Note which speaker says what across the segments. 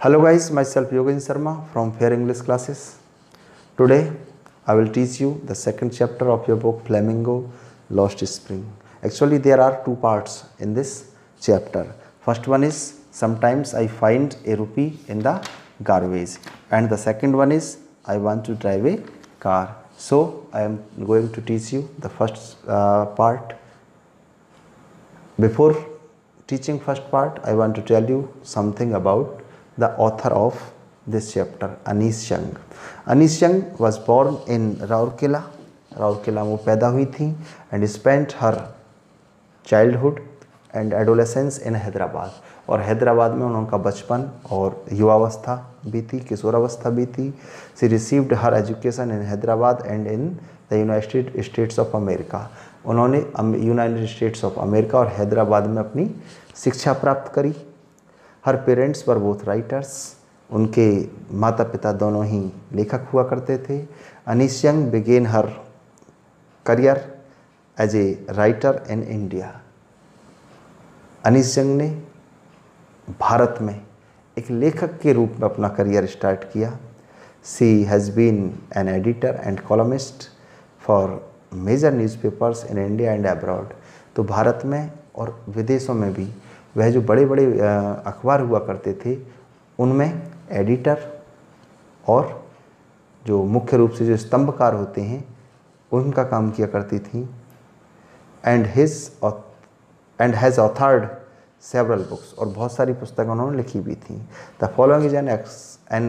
Speaker 1: Hello guys, myself Yogin Sharma from Fair English Classes. Today I will teach you the second chapter of your book Flamingo Lost Spring. Actually there are two parts in this chapter. First one is sometimes I find a rupee in the garbage and the second one is I want to drive a car. So I am going to teach you the first uh, part. Before teaching first part I want to tell you something about the author of this chapter Anees चंग Anees शंग was born in Rourkela Rourkela वो पैदा हुई थी and spent her childhood and adolescence in Hyderabad और हैदराबाद में उनका बचपन और युवावस्था भी थी किशोरावस्था भी थी she received her education in Hyderabad and in the United States of America उन्होंने यूनाइटेड स्टेट्स ऑफ अमेरिका और हैदराबाद में अपनी शिक्षा प्राप्त करी her parents were both writers उनके माता पिता दोनों ही लेखक हुआ करते थे Anees Jung began her career as a writer in India Anees ने भारत में एक लेखक के रूप में अपना करियर स्टार्ट किया she has been an editor and columnist for major newspapers in India and abroad तो भारत में और विदेशों में भी वह जो बड़े बड़े अखबार हुआ करते थे उनमें एडिटर और जो मुख्य रूप से जो स्तंभकार होते हैं उनका काम किया करती थी and his and has authored several books और बहुत सारी पुस्तकें उन्होंने लिखी भी थी the following is an ex an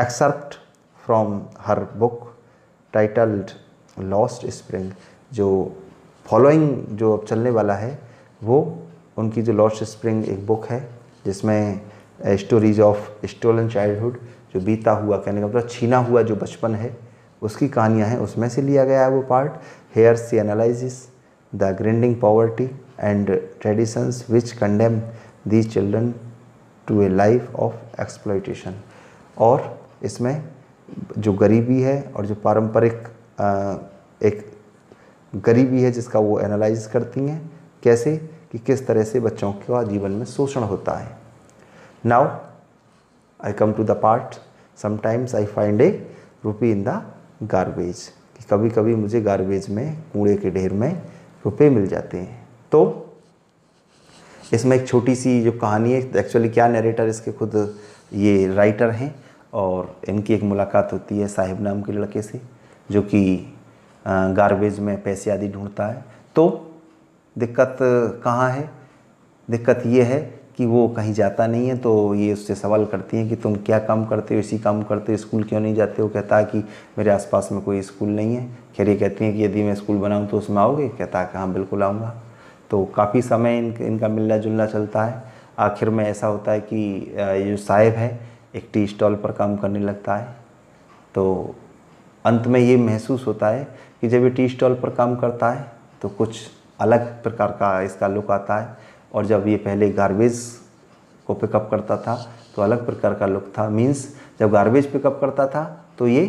Speaker 1: except from her book titled Lost Spring जो फॉलोइंग जो अब चलने वाला है वो उनकी जो लॉर्ड स्प्रिंग एक बुक है जिसमें स्टोरीज ऑफ स्टोलन चाइल्डहुड जो बीता हुआ कहने का मतलब छीना हुआ जो बचपन है उसकी कहानियाँ हैं उसमें से लिया गया है वो part here she analyses the grinding poverty and traditions which condemn these children to a life of exploitation और इसमें जो गरीबी है और जो पारंपरिक uh, एक गरीबी है जिसका वो एनालाइज करती हैं कैसे कि किस तरह से बच्चों का जीवन में शोषण होता है now I come to the part sometimes I find a rupee in the garbage कि कभी कभी मुझे गारबेज में कूड़े के ढेर में रुपये मिल जाते हैं तो इसमें एक छोटी सी जो कहानी है एक्चुअली क्या नरेटर इसके खुद ये राइटर हैं और इनकी एक मुलाकात होती है साहिब नाम के लड़के से जो कि गार्बेज में पैसे आदि ढूंढता है तो दिक्कत कहाँ है दिक्कत ये है कि वो कहीं जाता नहीं है तो ये उससे सवाल करती हैं कि तुम क्या काम करते हो इसी काम करते हो स्कूल क्यों नहीं जाते हो कहता है कि मेरे आसपास में कोई स्कूल नहीं है खैर ये कहती हैं कि यदि मैं स्कूल बनाऊँ तो उसमें आओगे कहता है कि हाँ बिल्कुल आऊँगा तो काफ़ी समय इन इनका मिलना जुलना चलता है आखिर में ऐसा होता है कि ये जो साहेब है एक टी स्टॉल पर काम करने लगता है तो अंत में ये महसूस होता है कि जब ये टी स्टॉल पर काम करता है तो कुछ अलग प्रकार का इसका लुक आता है और जब ये पहले गार्बेज को पिकअप करता था तो अलग प्रकार का लुक था मीन्स जब गार्बेज पिकअप करता था तो ये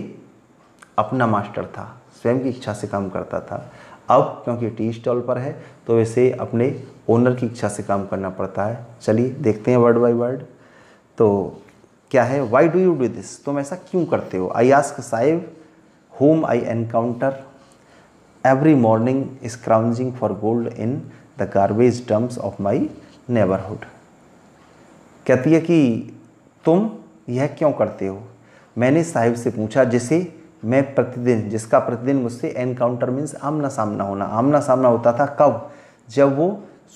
Speaker 1: अपना मास्टर था स्वयं की इच्छा से काम करता था अब क्योंकि टी स्टॉल पर है तो इसे अपने ओनर की इच्छा से काम करना पड़ता है चलिए देखते हैं वर्ड बाई वर्ड तो क्या है why do you do this तुम ऐसा क्यों करते हो I ask Saheb whom I encounter every morning is scrounging for gold in the garbage dumps of my neighborhood. कहती है कि तुम यह क्यों करते हो मैंने साहिब से पूछा जिसे मैं प्रतिदिन जिसका प्रतिदिन मुझसे एनकाउंटर मीन्स आमना सामना होना आमना सामना होता था कब जब वो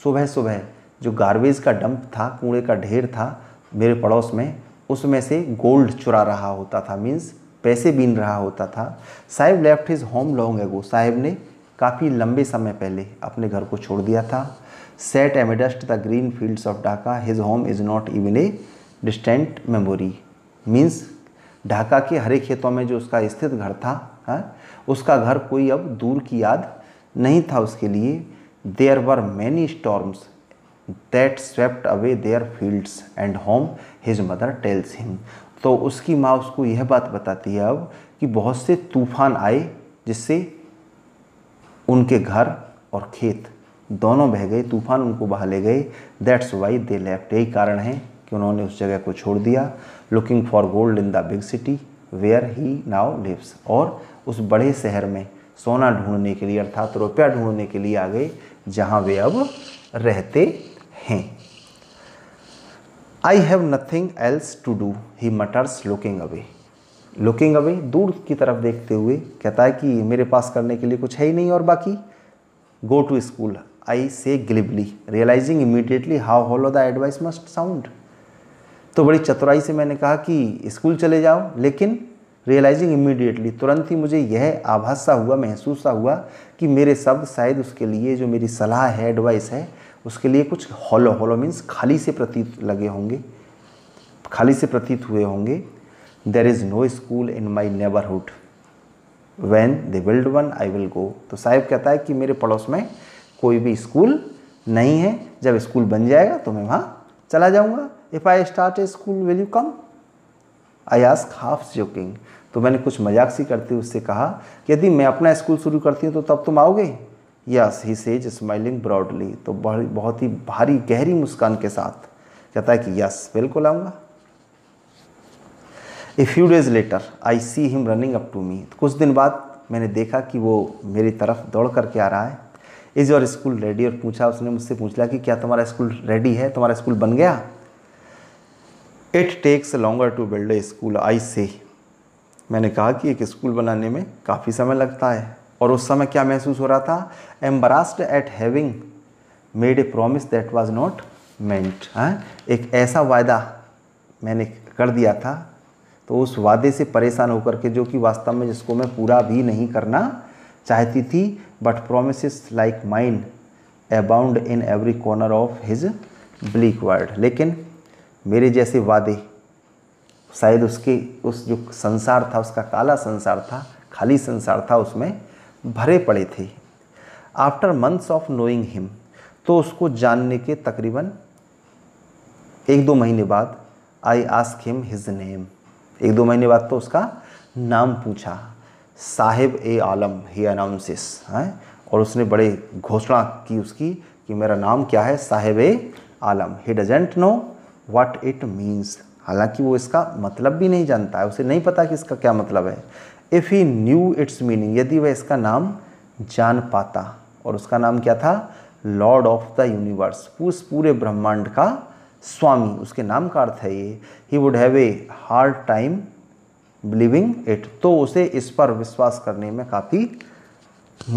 Speaker 1: सुबह सुबह जो गार्बेज का डंप था कूड़े का ढेर था मेरे पड़ोस में उसमें से गोल्ड चुरा रहा होता था मीन्स पैसे बीन रहा होता था Saheb left his home long ago Saheb ने काफ़ी लंबे समय पहले अपने घर को छोड़ दिया था set amidst the green fields of Dhaka his home is not even a distant memory means Dhaka के हरे खेतों में जो उसका स्थित घर था है? हाँ, उसका घर कोई अब दूर की याद नहीं था उसके लिए there were many storms that swept away their fields and home his mother tells him तो उसकी माँ उसको यह बात बताती है अब कि बहुत से तूफान आए जिससे उनके घर और खेत दोनों बह गए तूफान उनको बहा ले गए दैट्स वाई दे लेफ्ट यही कारण है कि उन्होंने उस जगह को छोड़ दिया looking for gold in the big city where he now lives और उस बड़े शहर में सोना ढूंढने के लिए अर्थात रुपया ढूंढने के लिए आ गए जहाँ वे अब रहते हैं I have nothing else to do he mutters looking away looking away दूर की तरफ देखते हुए कहता है कि मेरे पास करने के लिए कुछ है ही नहीं और बाकी गो to school I say glibly realising immediately how hollow the advice must sound तो बड़ी चतुराई से मैंने कहा कि स्कूल चले जाओ लेकिन रियलाइजिंग इमीडिएटली तुरंत ही मुझे यह आभास सा हुआ महसूस सा हुआ कि मेरे शब्द शायद उसके लिए जो मेरी सलाह है एडवाइस है उसके लिए कुछ हॉलो हॉलो मीन्स खाली से प्रतीत लगे होंगे खाली से प्रतीत हुए होंगे there is no school in my neighbourhood when they build one I will go तो साहिब कहता है कि मेरे पड़ोस में कोई भी स्कूल नहीं है जब स्कूल बन जाएगा तो मैं वहाँ चला जाऊँगा if I start a school will you come I ask half joking तो मैंने कुछ मजाक सी करते हुए उससे कहा कि यदि मैं अपना स्कूल शुरू करती हूँ तो तब तुम आओगे yes he says smiling broadly तो बहुत ही भारी गहरी मुस्कान के साथ कहता है कि यस बिल्कुल आऊँगा a few days later I see him running up to me कुछ दिन बाद मैंने देखा कि वो मेरी तरफ दौड़ करके आ रहा है इज़ योर स्कूल रेडी और पूछा उसने मुझसे पूछ लिया कि क्या तुम्हारा स्कूल रेडी है तुम्हारा स्कूल बन गया it takes longer to build a school I say मैंने कहा कि एक स्कूल बनाने में काफ़ी समय लगता है और उस समय क्या महसूस हो रहा था embarrassed at having made a promise that was not meant एक ऐसा वायदा मैंने कर दिया था तो उस वादे से परेशान होकर के जो कि वास्तव में जिसको मैं पूरा भी नहीं करना चाहती थी but promise like mind abound in every corner of his bleak world लेकिन मेरे जैसे वादे शायद उसके उस जो संसार था उसका काला संसार था खाली संसार था उसमें भरे पड़े थे after months of knowing him तो उसको जानने के तकरीबन एक दो महीने बाद I ask him his name एक दो महीने बाद तो उसका नाम पूछा साहिब ए आलम ही अनाउंसिस हैं और उसने बड़े घोषणा की उसकी कि मेरा नाम क्या है Saheb e Alam he doesn't know what it means हालांकि वो इसका मतलब भी नहीं जानता है उसे नहीं पता कि इसका क्या मतलब है if he knew its meaning यदि वह इसका नाम जान पाता और उसका नाम क्या था लॉर्ड ऑफ द यूनिवर्स उस पूरे ब्रह्मांड का स्वामी उसके नाम का अर्थ है ये he would have a hard time believing it तो उसे इस पर विश्वास करने में काफ़ी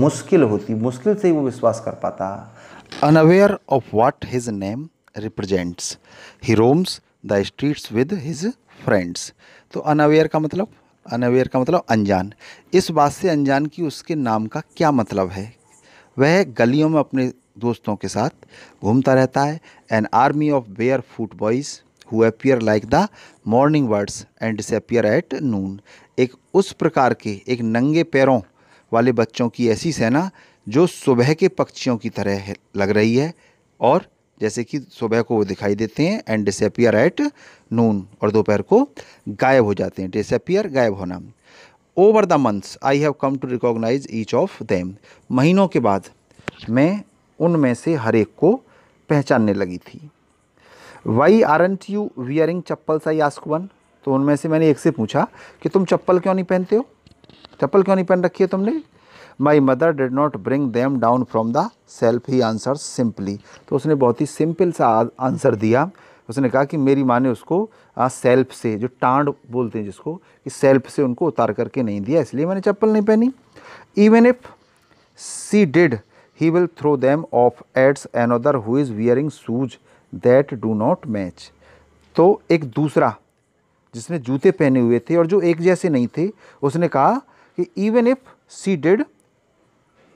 Speaker 1: मुश्किल होती मुश्किल से ही वो विश्वास कर पाता unaware of what his name represents he roams the streets with his friends तो अनअवेयर का मतलब अनअवेयर का मतलब अनजान इस बात से अनजान की उसके नाम का क्या मतलब है वह गलियों में अपने दोस्तों के साथ घूमता रहता है an army of bare foot boys who appear like the morning birds and appear at noon एक उस प्रकार के एक नंगे पैरों वाले बच्चों की ऐसी सेना जो सुबह के पक्षियों की तरह लग रही है और जैसे कि सुबह को वो दिखाई देते हैं एंड डिसअपियर एट नून और दोपहर को गायब हो जाते हैं डिसअपियर गायब होना over the months I have come to recognise each of them महीनों के बाद मैं उनमें से हर एक को पहचानने लगी थी why aren't you wearing chappal सा यास्क वन तो उनमें से मैंने एक से पूछा कि तुम चप्पल क्यों नहीं पहनते हो चप्पल क्यों नहीं पहन रखी है तुमने my mother did not bring them down from the shelf he answers simply तो उसने बहुत ही सिंपल सा आंसर दिया उसने कहा कि मेरी माँ ने उसको आ, सेल्फ से जो टांड बोलते हैं जिसको कि सेल्फ से उनको उतार करके नहीं दिया इसलिए मैंने चप्पल नहीं पहनी even if she did he will throw them off adds another who is wearing shoes that do not match तो एक दूसरा जिसने जूते पहने हुए थे और जो एक जैसे नहीं थे उसने कहा कि even if she did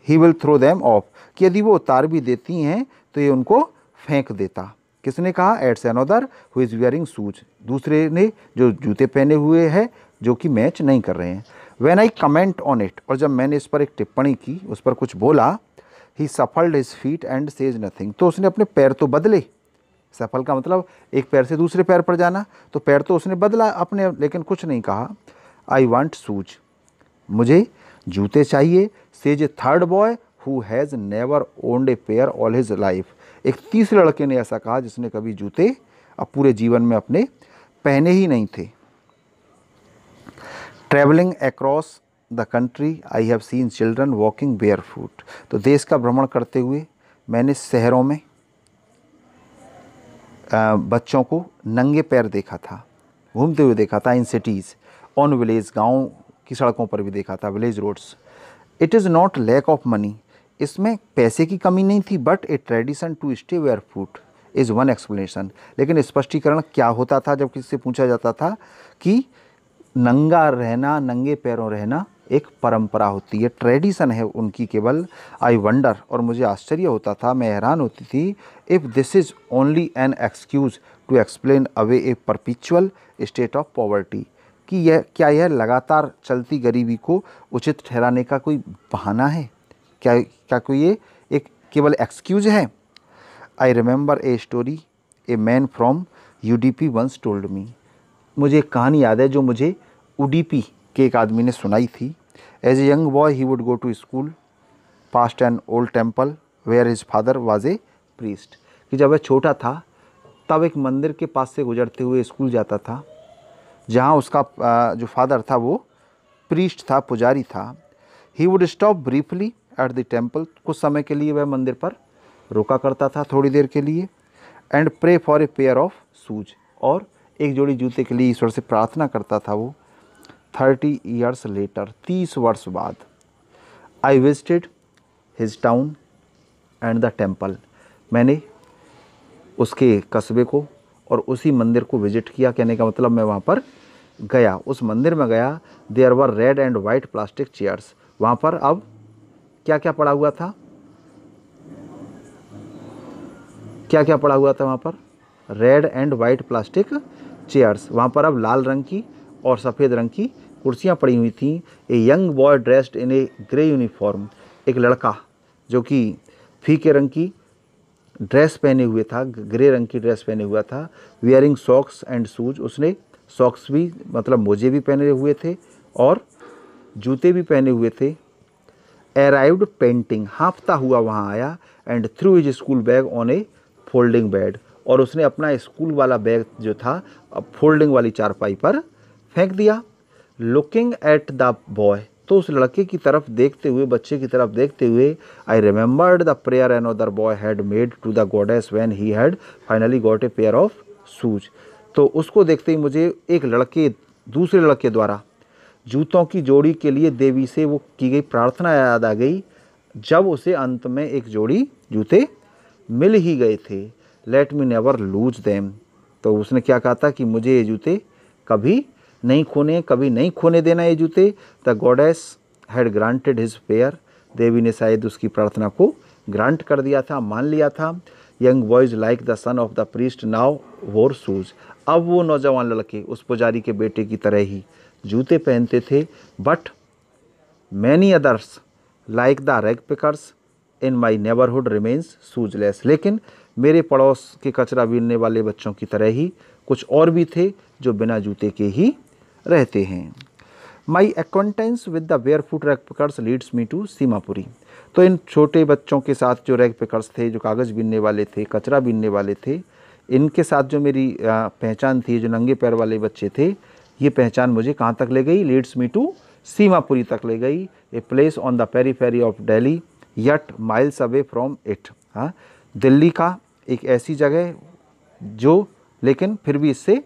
Speaker 1: he will throw them off कि यदि वो उतार भी देती हैं तो ये उनको फेंक देता किसने कहा adds another who is wearing shoes दूसरे ने जो जूते पहने हुए हैं जो कि मैच नहीं कर रहे हैं when I comment on it और जब मैंने इस पर एक टिप्पणी की उस पर कुछ बोला he shuffled his feet and says nothing तो उसने अपने पैर तो बदले सफल का मतलब एक पैर से दूसरे पैर पर जाना तो पैर तो उसने बदला अपने लेकिन कुछ नहीं कहा आई वांट सूज मुझे जूते चाहिए says a third boy who has never owned a pair all his life एक तीसरे लड़के ने ऐसा कहा जिसने कभी जूते अब पूरे जीवन में अपने पहने ही नहीं थे travelling across the country I have seen children walking bare foot तो देश का भ्रमण करते हुए मैंने शहरों में बच्चों को नंगे पैर देखा था घूमते हुए देखा था इन सिटीज़ ऑन विलेज गांव की सड़कों पर भी देखा था village roads it is not lack of money इसमें पैसे की कमी नहीं थी but a tradition to stay bare foot is one explanation लेकिन स्पष्टीकरण क्या होता था जब किसी से पूछा जाता था कि नंगा रहना नंगे पैरों रहना एक परंपरा होती है ट्रेडिशन है उनकी केवल आई वंडर और मुझे आश्चर्य होता था मैं हैरान होती थी if this is only an excuse to explain away a perpetual state of poverty कि यह क्या यह लगातार चलती गरीबी को उचित ठहराने का कोई बहाना है क्या क्या कोई ये एक केवल एक्सक्यूज है I remember a story a man from Udupi once told me मुझे एक कहानी याद है जो मुझे ओ डी पी के एक आदमी ने सुनाई थी as a young boy he would go to school past an old temple where his father was a priest कि जब वह छोटा था तब एक मंदिर के पास से गुजरते हुए स्कूल जाता था जहाँ उसका जो फादर था वो प्रीस्ट था पुजारी था he would stop briefly at the temple कुछ समय के लिए वह मंदिर पर रोका करता था थोड़ी देर के लिए and pray for a pair of shoes और एक जोड़ी जूते के लिए ईश्वर से प्रार्थना करता था वो थर्टी ईयर्स लेटर तीस वर्ष बाद I visited his town and the temple मैंने उसके कस्बे को और उसी मंदिर को विजिट किया कहने का मतलब मैं वहाँ पर गया उस मंदिर में गया there were red and white plastic chairs वहाँ पर अब क्या क्या पड़ा हुआ था क्या क्या पड़ा हुआ था वहाँ पर red and white plastic chairs वहाँ पर अब लाल रंग की और सफ़ेद रंग की कुर्सियाँ पड़ी हुई थी a young boy dressed in a grey uniform एक लड़का जो कि फीके रंग की ड्रेस पहने हुए था ग्रे रंग की ड्रेस पहने हुआ था वेयरिंग सॉक्स एंड शूज उसने सॉक्स भी मतलब मोजे भी पहने हुए थे और जूते भी पहने हुए थे अराइव्ड पेंटिंग हाँफता हुआ वहाँ आया and threw his school bag on a folding bed और उसने अपना स्कूल वाला बैग जो था फोल्डिंग वाली चारपाई पर फेंक दिया लुकिंग एट द बॉय तो उस लड़के की तरफ देखते हुए बच्चे की तरफ देखते हुए I remembered the prayer another boy had made to the goddess when he had finally got a pair of shoes तो उसको देखते ही मुझे एक लड़के दूसरे लड़के द्वारा जूतों की जोड़ी के लिए देवी से वो की गई प्रार्थना याद आ गई जब उसे अंत में एक जोड़ी जूते मिल ही गए थे let me never lose them तो उसने क्या कहा था कि मुझे ये जूते कभी नहीं खोने कभी नहीं खोने देना ये जूते the goddess had granted his prayer देवी ने शायद उसकी प्रार्थना को ग्रांट कर दिया था मान लिया था young boys like the son of the priest now wear shoes अब वो नौजवान लड़के उस पुजारी के बेटे की तरह ही जूते पहनते थे but many others like the rag pickers in my neighbourhood remains shoeless लेकिन मेरे पड़ोस के कचरा बीनने वाले बच्चों की तरह ही कुछ और भी थे जो बिना जूते के ही रहते हैं my acquaintance with the bare foot rag pickers leads me to Seemapuri तो इन छोटे बच्चों के साथ जो रैग पिकर्स थे जो कागज़ बीनने वाले थे कचरा बीनने वाले थे इनके साथ जो मेरी पहचान थी जो नंगे पैर वाले बच्चे थे ये पहचान मुझे कहाँ तक ले गई लीड्स मी टू सीमापुरी तक ले गई a place on the periphery of Delhi yet miles away from it हाँ दिल्ली का एक ऐसी जगह जो लेकिन फिर भी इससे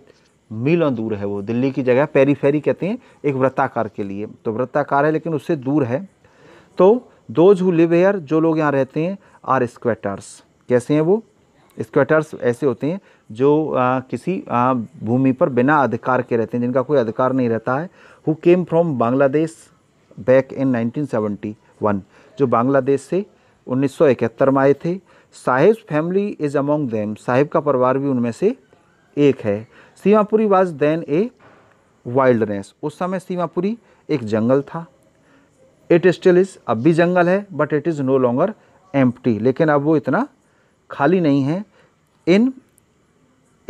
Speaker 1: मीलों दूर है वो दिल्ली की जगह फेरी कहते हैं एक वृत्ताकार के लिए तो वृत्ताकार है लेकिन उससे दूर है तो दोज हु लिव हेयर जो लोग यहाँ रहते हैं आर स्क्वेटर्स कैसे हैं वो स्क्वेटर्स ऐसे होते हैं जो आ, किसी भूमि पर बिना अधिकार के रहते हैं जिनका कोई अधिकार नहीं रहता है who came from Bangladesh back in 1971 जो बांग्लादेश से 1971 में आए थे Saheb family is among them Saheb का परिवार भी उनमें से एक है Seemapuri was then a wilderness उस समय सीमापुरी एक जंगल था इट स्टिल इज अब भी जंगल है but it is no longer empty लेकिन अब वो इतना खाली नहीं है in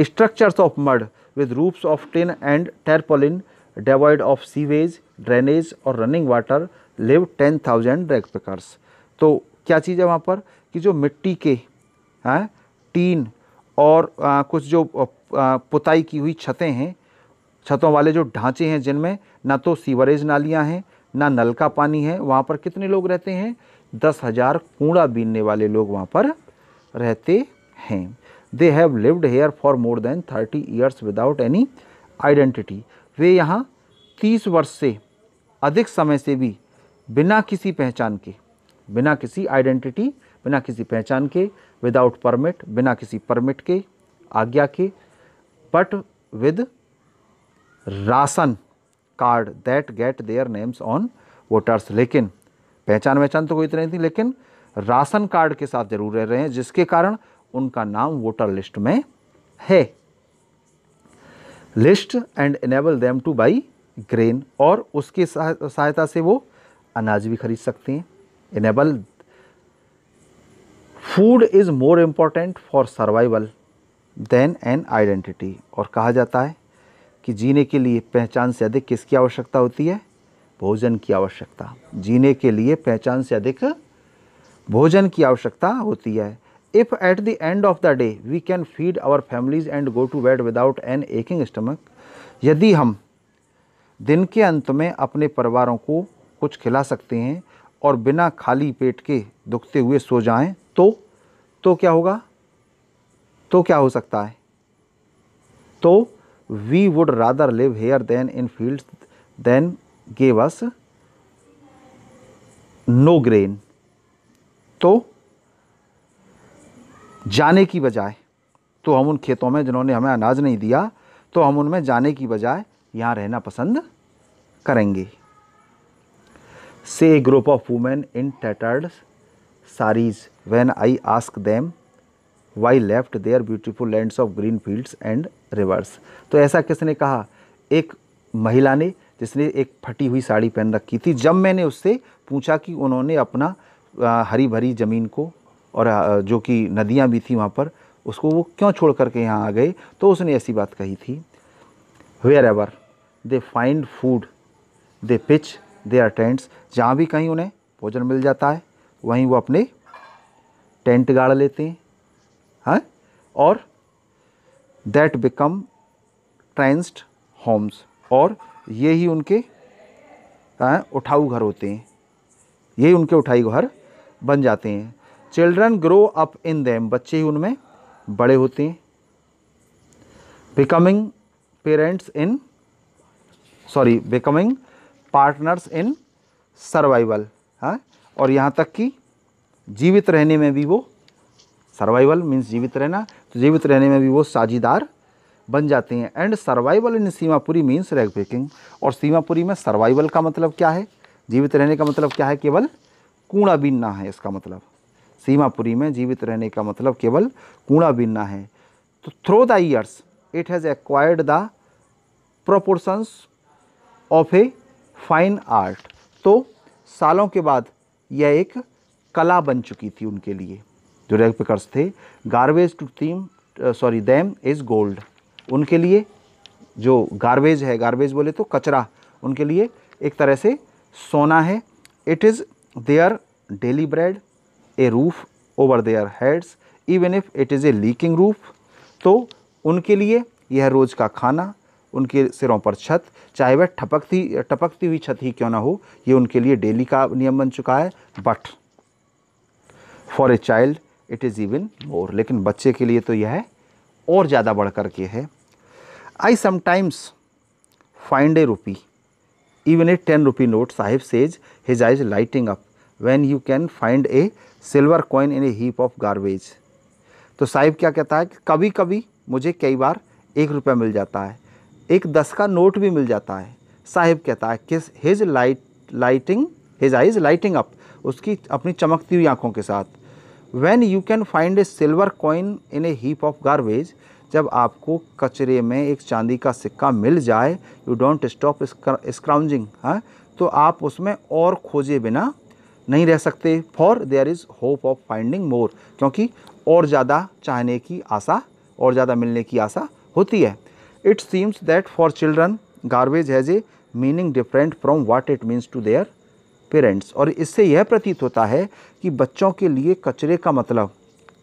Speaker 1: structures of mud with roofs of tin and tarpaulin devoid of sewage drainage और running water live ten thousand drag तो क्या चीज़ है वहाँ पर कि जो मिट्टी के हैं हाँ, टीन और आ, हाँ, कुछ जो पुताई की हुई छतें हैं छतों वाले जो ढांचे हैं जिनमें ना तो सीवरेज नालियाँ हैं ना नल का पानी है वहाँ पर कितने लोग रहते हैं दस हज़ार कूड़ा बीनने वाले लोग वहाँ पर रहते हैं they have lived here for more than thirty years without any identity वे यहाँ तीस वर्ष से अधिक समय से भी बिना किसी पहचान के बिना किसी आइडेंटिटी बिना किसी पहचान के विदाउट परमिट बिना किसी परमिट के आज्ञा के but with ration card that get their names on voters लेकिन पहचान वहचान तो कोई इतनी थी लेकिन राशन कार्ड के साथ जरूर रह रहे हैं जिसके कारण उनका नाम वोटर लिस्ट में है list and enable them to buy grain और उसकी सहायता से वो अनाज भी खरीद सकते हैं enable food is more important for survival than an identity और कहा जाता है कि जीने के लिए पहचान से अधिक किसकी आवश्यकता होती है भोजन की आवश्यकता जीने के लिए पहचान से अधिक भोजन की आवश्यकता होती है if at the end of the day we can feed our families and go to bed without an aching stomach यदि हम दिन के अंत में अपने परिवारों को कुछ खिला सकते हैं और बिना खाली पेट के दुखते हुए सो जाएं तो तो क्या होगा तो क्या हो सकता है तो we would rather live here than in field then gave us no grain तो जाने की बजाय तो हम उन खेतों में जिन्होंने हमें अनाज नहीं दिया तो हम उनमें जाने की बजाय यहाँ रहना पसंद करेंगे say group of women in tattered saris when I ask them why left their beautiful lands of green fields and rivers तो ऐसा किसने कहा एक महिला ने जिसने एक फटी हुई साड़ी पहन रखी थी जब मैंने उससे पूछा कि उन्होंने अपना हरी भरी ज़मीन को और जो कि नदियाँ भी थी वहाँ पर उसको वो क्यों छोड़ करके यहाँ आ गए तो उसने ऐसी बात कही थी wherever they find food they pitch their tents जहाँ भी कहीं उन्हें भोजन मिल जाता है वहीं वो अपने टेंट गाड़ लेते हैं है हाँ? और दैट बिकम ट्रेंस्ड होम्स और ये ही उनके आ, हाँ, उठाऊ घर होते हैं यही उनके उठाई घर बन जाते हैं children grow up in them बच्चे ही उनमें बड़े होते हैं becoming parents in sorry becoming partners in survival हैं और यहाँ तक कि जीवित रहने में भी वो सर्वाइवल मीन्स जीवित रहना तो जीवित रहने में भी वो साझीदार बन जाते हैं and survival in Seemapuri means rag picking और सीमापुरी में सर्वाइवल का मतलब क्या है जीवित रहने का मतलब क्या है केवल कूड़ा बीनना है इसका मतलब सीमापुरी में जीवित रहने का मतलब केवल कूड़ा बीनना है तो through the years it has acquired the proportions of a fine art तो सालों के बाद यह एक कला बन चुकी थी उनके लिए जो रैग पिकर्स थे garbage to team sorry them is gold उनके लिए जो गार्बेज है गार्बेज बोले तो कचरा उनके लिए एक तरह से सोना है it is their daily bread a roof over their heads even if it is a leaking roof तो उनके लिए यह रोज़ का खाना उनके सिरों पर छत चाहे वह ठपकती टपकती हुई छत ही क्यों ना हो ये उनके लिए डेली का नियम बन चुका है but for a child it is even more लेकिन बच्चे के लिए तो यह है और ज़्यादा बढ़ कर के है I sometimes find a rupee even a ten rupee note Saheb says his eyes lighting up when you can find a silver coin in a heap of garbage तो साहिब क्या कहता है कि कभी कभी मुझे कई बार एक रुपया मिल जाता है एक दस का नोट भी मिल जाता है साहिब कहता है किस his light lighting his eyes lighting up उसकी अपनी चमकती हुई आँखों के साथ when you can find a silver coin in a heap of garbage जब आपको कचरे में एक चांदी का सिक्का मिल जाए यू डोंट स्टॉप स्क्राउंजिंग हाँ तो आप उसमें और खोजे बिना नहीं रह सकते for there is hope of finding more क्योंकि और ज़्यादा चाहने की आशा और ज़्यादा मिलने की आशा होती है it seems that for children garbage has a meaning different from what it means to their parents और इससे यह प्रतीत होता है कि बच्चों के लिए कचरे का मतलब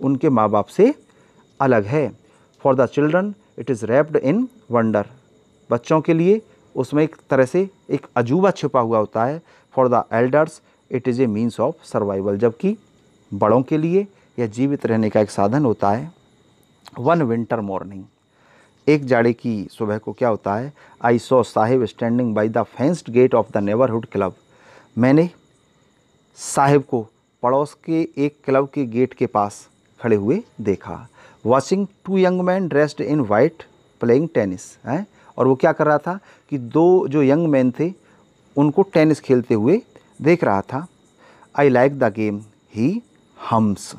Speaker 1: उनके माँ बाप से अलग है for the children it is wrapped in wonder बच्चों के लिए उसमें एक तरह से एक अजूबा छिपा हुआ होता है for the elders it is a means of survival जबकि बड़ों के लिए यह जीवित रहने का एक साधन होता है वन विंटर मॉर्निंग एक जाड़े की सुबह को क्या होता है I saw Saheb standing by the fenced gate of the neighbourhood club मैंने साहिब को पड़ोस के एक क्लब के गेट के पास खड़े हुए देखा watching two young man dressed in white playing tennis हैं और वो क्या कर रहा था कि दो जो यंग मैन थे उनको टेनिस खेलते हुए देख रहा था I like the game he hums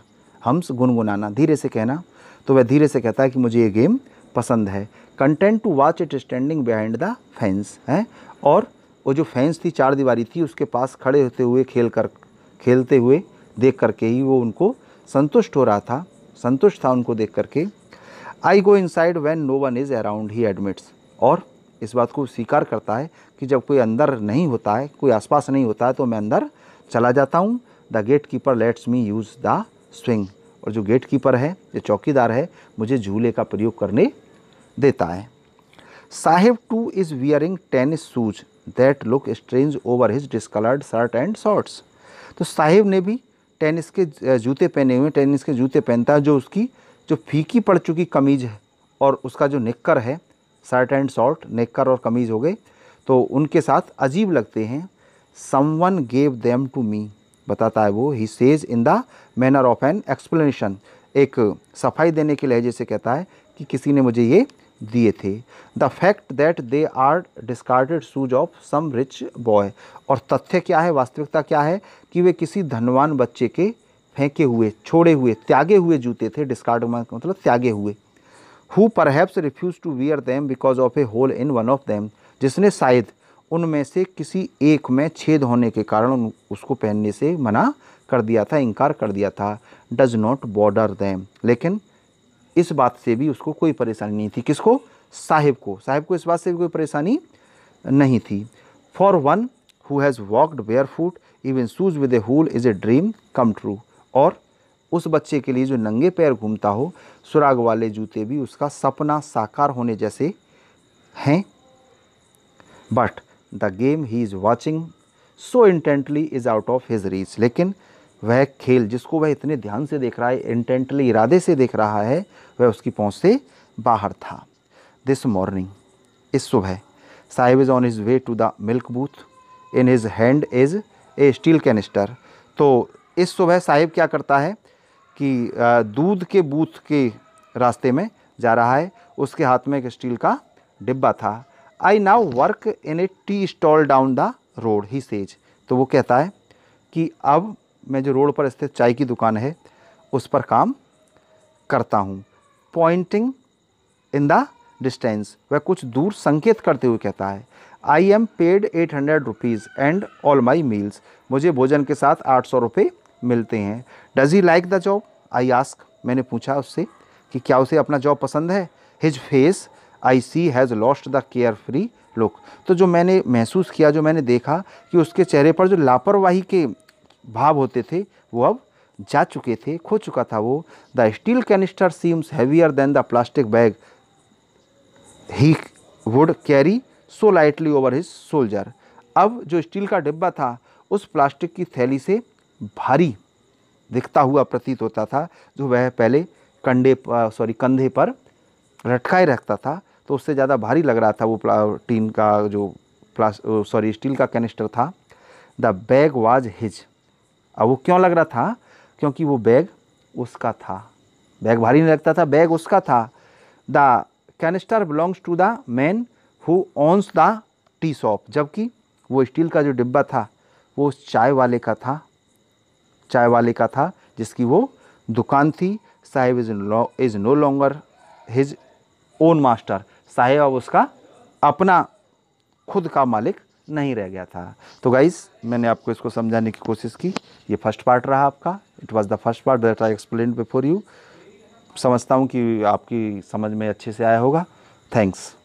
Speaker 1: hums गुनगुनाना धीरे से कहना तो वह धीरे से कहता है कि मुझे ये गेम पसंद है content to watch it standing behind the fence हैं और वो जो फैंस थी चार दीवारी थी उसके पास खड़े होते हुए खेल कर खेलते हुए देख करके ही वो उनको संतुष्ट हो रहा था संतुष्ट था उनको देख करके I go inside when no one is around he admits और इस बात को स्वीकार करता है कि जब कोई अंदर नहीं होता है कोई आसपास नहीं होता है तो मैं अंदर चला जाता हूँ the gatekeeper lets me use the swing और जो गेट कीपर है जो चौकीदार है मुझे झूले का प्रयोग करने देता है Saheb too is wearing tennis shoes that look strange over his discoloured shirt and shorts तो साहिब ने भी टेनिस के जूते पहने हुए टेनिस के जूते पहनता है जो उसकी जो फीकी पड़ चुकी कमीज है और उसका जो निक्कर है शर्ट एंड शॉर्ट निक्कर और कमीज हो गए तो उनके साथ अजीब लगते हैं someone gave them to me बताता है वो ही says in the manner of an explanation एक सफाई देने के लहजे से कहता है कि किसी ने मुझे ये दिए थे the fact that they are discarded shoes of some rich boy और तथ्य क्या है वास्तविकता क्या है कि वे किसी धनवान बच्चे के फेंके हुए छोड़े हुए त्यागे हुए जूते थे डिस्कार्ड मतलब त्यागे हुए who perhaps refused to wear them because of a hole in one of them जिसने शायद उनमें से किसी एक में छेद होने के कारण उसको पहनने से मना कर दिया था इनकार कर दिया था डज नॉट बॉर्डर दैम लेकिन इस बात से भी उसको कोई परेशानी नहीं थी किसको साहिब को साहिब को इस बात से भी कोई परेशानी नहीं थी for one who has walked barefoot even shoes with a hole is a dream come true और उस बच्चे के लिए जो नंगे पैर घूमता हो सुराग वाले जूते भी उसका सपना साकार होने जैसे हैं but the game he is watching so intently is out of his reach लेकिन वह खेल जिसको वह इतने ध्यान से देख रहा है इंटेंटली इरादे से देख रहा है वह उसकी पहुंच से बाहर था दिस मॉर्निंग इस सुबह Saheb is on his way to the milk booth in his hand is a steel canister तो इस सुबह साहिब क्या करता है कि दूध के बूथ के रास्ते में जा रहा है उसके हाथ में एक स्टील का डिब्बा था I now work in a tea stall down the road he says तो वो कहता है कि अब मैं जो रोड पर स्थित चाय की दुकान है उस पर काम करता हूँ पॉइंटिंग इन द डिस्टेंस वह कुछ दूर संकेत करते हुए कहता है I am paid eight hundred rupees and all my meals मुझे भोजन के साथ आठ सौ रुपये मिलते हैं does he like the job I ask मैंने पूछा उससे कि क्या उसे अपना जॉब पसंद है his face I see has lost the carefree look तो जो मैंने महसूस किया जो मैंने देखा कि उसके चेहरे पर जो लापरवाही के भाव होते थे वो अब जा चुके थे खो चुका था वो the steel canister seems heavier than the plastic bag he would carry so lightly over his shoulder अब जो स्टील का डिब्बा था उस प्लास्टिक की थैली से भारी दिखता हुआ प्रतीत होता था जो वह पहले कंडे सॉरी कंधे पर लटकाए रखता था तो उससे ज़्यादा भारी लग रहा था वो टीन का जो प्लास सॉरी स्टील का कैनिस्टर था द बैग वाज हिज अब वो क्यों लग रहा था क्योंकि वो बैग उसका था बैग भारी नहीं लगता था बैग उसका था the canister belongs to the man who owns the tea shop जबकि वो स्टील का जो डिब्बा था वो उस चाय वाले का था चाय वाले का था जिसकी वो दुकान थी Saheb is is no longer his own master Saheb अब उसका अपना खुद का मालिक नहीं रह गया था तो गाइस मैंने आपको इसको समझाने की कोशिश की ये फर्स्ट पार्ट रहा आपका it was the first part that I explain before you समझता हूँ कि आपकी समझ में अच्छे से आया होगा थैंक्स